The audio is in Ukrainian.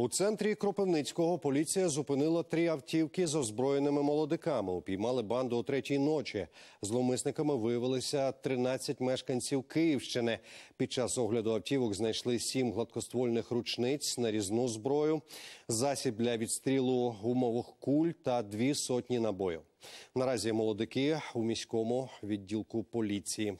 У центрі Кропивницького поліція зупинила три автівки з озброєними молодиками. Упіймали банду о третій ночі. Зловмисниками виявилися 13 мешканців Київщини. Під час огляду автівок знайшли сім гладкоствольних ручниць нарізну зброю, засіб для відстрілу гумових куль та дві сотні набоїв. Наразі молодики у міському відділку поліції.